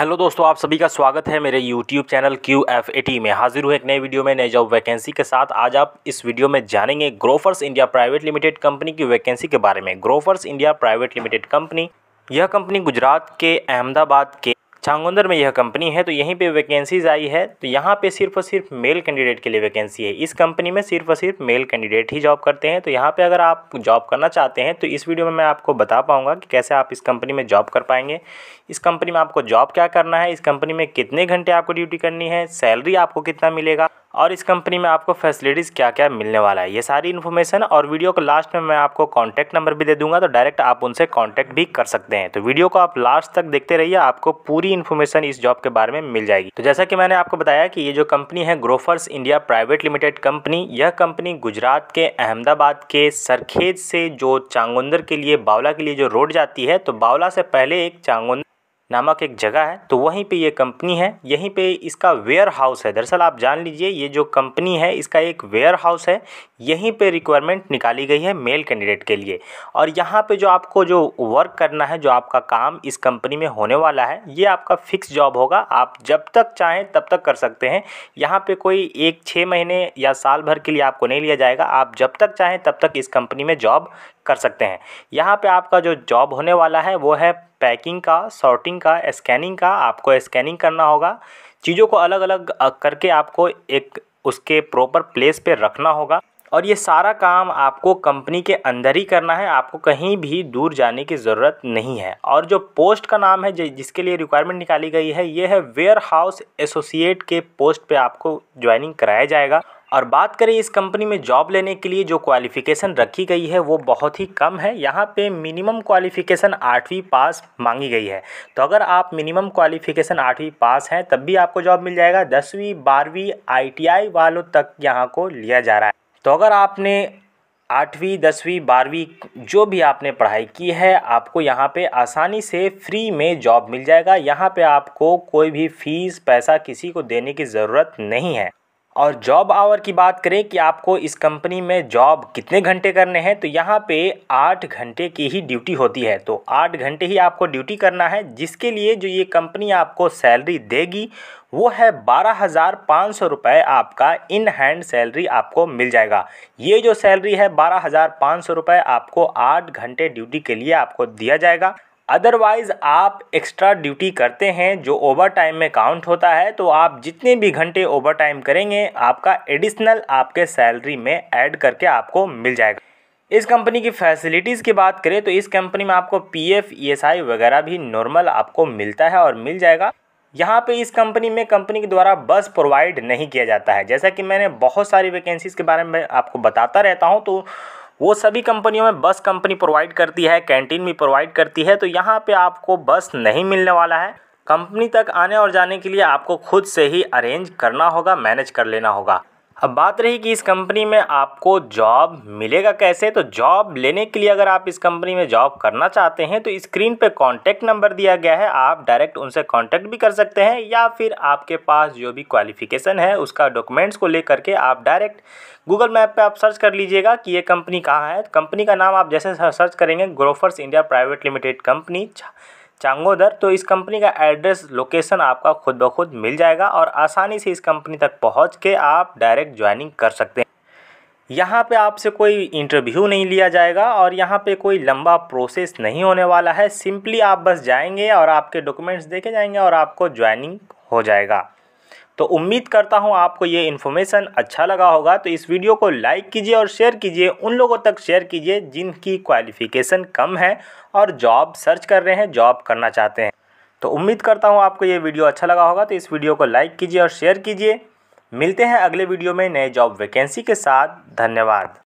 hello दोस्तों आप सभी का स्वागत है मेरे YouTube channel Q F A T में हाजिर हुए एक नए वीडियो में नई जॉब वैकेंसी के साथ आज आप इस वीडियो में जानेंगे Grofers India private limited company की वैकेंसी के बारे में Grofers India private limited company यह कंपनी गुजरात के अहमदाबाद के छांगुंदर में यह कंपनी है तो यहीं पे वैकेंसीज आई है तो यहाँ पे सिर्फ और सिर्फ मेल कैंडिडेट के लिए वैकेंसी है इस कंपनी में सिर्फ और सिर्फ मेल कैंडिडेट ही जॉब करते हैं तो यहाँ पे अगर आप जॉब करना चाहते हैं तो इस वीडियो में मैं आपको बता पाऊँगा कि कैसे आप इस कंपनी में जॉब कर पाएंगे इस कंपनी में आपको जॉब क्या करना है इस कंपनी में कितने घंटे आपको ड्यूटी करनी है सैलरी आपको कितना मिलेगा और इस कंपनी में आपको फैसिलिटीज़ क्या क्या मिलने वाला है ये सारी इन्फॉर्मेशन और वीडियो को लास्ट में मैं आपको कॉन्टैक्ट नंबर भी दे दूंगा तो डायरेक्ट आप उनसे कॉन्टैक्ट भी कर सकते हैं तो वीडियो को आप लास्ट तक देखते रहिए आपको पूरी इन्फॉर्मेशन इस जॉब के बारे में मिल जाएगी तो जैसा कि मैंने आपको बताया कि ये जो कंपनी है Grofers India private limited company यह कंपनी गुजरात के अहमदाबाद के सरखेज से जो चांगुंदर के लिए बावला के लिए जो रोड जाती है तो बावला से पहले एक चांगुंदर नामक एक जगह है तो वहीं पे ये कंपनी है यहीं पे इसका वेयर हाउस है दरअसल आप जान लीजिए ये जो कंपनी है इसका एक वेयर हाउस है यहीं पे रिक्वायरमेंट निकाली गई है मेल कैंडिडेट के लिए और यहाँ पे जो आपको जो वर्क करना है जो आपका काम इस कंपनी में होने वाला है ये आपका फिक्स जॉब होगा आप जब तक चाहें तब तक कर सकते हैं यहाँ पर कोई एक छः महीने या साल भर के लिए आपको नहीं लिया जाएगा आप जब तक चाहें तब तक इस कंपनी में जॉब कर सकते हैं यहाँ पर आपका जो जॉब होने वाला है वो है पैकिंग का सॉर्टिंग का स्कैनिंग का आपको स्कैनिंग करना होगा चीज़ों को अलग अलग करके आपको एक उसके प्रॉपर प्लेस पे रखना होगा और ये सारा काम आपको कंपनी के अंदर ही करना है आपको कहीं भी दूर जाने की ज़रूरत नहीं है और जो पोस्ट का नाम है जिसके लिए रिक्वायरमेंट निकाली गई है ये है वेयर हाउस एसोसिएट के पोस्ट पे आपको ज्वाइनिंग कराया जाएगा और बात करें इस कंपनी में जॉब लेने के लिए जो क्वालिफ़िकेशन रखी गई है वो बहुत ही कम है यहाँ पे मिनिमम क्वालिफ़िकेशन आठवीं पास मांगी गई है तो अगर आप मिनिमम क्वालिफ़िकेशन आठवीं पास हैं तब भी आपको जॉब मिल जाएगा दसवीं बारहवीं आईटीआई वालों तक यहाँ को लिया जा रहा है तो अगर आपने आठवीं दसवीं बारहवीं जो भी आपने पढ़ाई की है आपको यहाँ पे आसानी से फ्री में जॉब मिल जाएगा यहाँ पे आपको कोई भी फीस पैसा किसी को देने की ज़रूरत नहीं है और जॉब आवर की बात करें कि आपको इस कंपनी में जॉब कितने घंटे करने हैं तो यहाँ पे आठ घंटे की ही ड्यूटी होती है तो आठ घंटे ही आपको ड्यूटी करना है जिसके लिए जो ये कंपनी आपको सैलरी देगी वो है बारह हज़ार पाँच सौ रुपये आपका इन हैंड सैलरी आपको मिल जाएगा ये जो सैलरी है बारह हज़ार पाँच सौ रुपये आपको आठ घंटे ड्यूटी के लिए आपको दिया जाएगा अदरवाइज़ आप एक्स्ट्रा ड्यूटी करते हैं जो ओवर टाइम में काउंट होता है तो आप जितने भी घंटे ओवर टाइम करेंगे आपका एडिशनल आपके सैलरी में ऐड करके आपको मिल जाएगा इस कंपनी की फैसिलिटीज़ की बात करें तो इस कंपनी में आपको पीएफ ईएसआई e वगैरह भी नॉर्मल आपको मिलता है और मिल जाएगा यहाँ पे इस कंपनी में कंपनी के द्वारा बस प्रोवाइड नहीं किया जाता है जैसा कि मैंने बहुत सारी वैकेंसीज़ के बारे में आपको बताता रहता हूँ तो वो सभी कंपनियों में बस कंपनी प्रोवाइड करती है कैंटीन भी प्रोवाइड करती है तो यहाँ पे आपको बस नहीं मिलने वाला है कंपनी तक आने और जाने के लिए आपको खुद से ही अरेंज करना होगा मैनेज कर लेना होगा अब बात रही कि इस कंपनी में आपको जॉब मिलेगा कैसे तो जॉब लेने के लिए अगर आप इस कंपनी में जॉब करना चाहते हैं तो स्क्रीन पे कांटेक्ट नंबर दिया गया है आप डायरेक्ट उनसे कांटेक्ट भी कर सकते हैं या फिर आपके पास जो भी क्वालिफिकेशन है उसका डॉक्यूमेंट्स को लेकर के आप डायरेक्ट गूगल मैप पर आप सर्च कर लीजिएगा कि ये कंपनी कहाँ है कंपनी का नाम आप जैसे सर्च करेंगे Grofers India private limited company Changodar तो इस कंपनी का एड्रेस लोकेशन आपका खुद ब खुद मिल जाएगा और आसानी से इस कंपनी तक पहुंच के आप डायरेक्ट ज्वाइनिंग कर सकते हैं यहाँ पे आपसे कोई इंटरव्यू नहीं लिया जाएगा और यहाँ पे कोई लंबा प्रोसेस नहीं होने वाला है सिंपली आप बस जाएंगे और आपके डॉक्यूमेंट्स देखे जाएंगे और आपको ज्वाइनिंग हो जाएगा तो उम्मीद करता हूँ आपको ये इन्फॉर्मेशन अच्छा लगा होगा तो इस वीडियो को लाइक कीजिए और शेयर कीजिए उन लोगों तक शेयर कीजिए जिनकी क्वालिफ़िकेशन कम है और जॉब सर्च कर रहे हैं जॉब करना चाहते हैं तो उम्मीद करता हूँ आपको ये वीडियो अच्छा लगा होगा तो इस वीडियो को लाइक कीजिए और शेयर कीजिए मिलते हैं अगले वीडियो में नए जॉब वैकेंसी के साथ धन्यवाद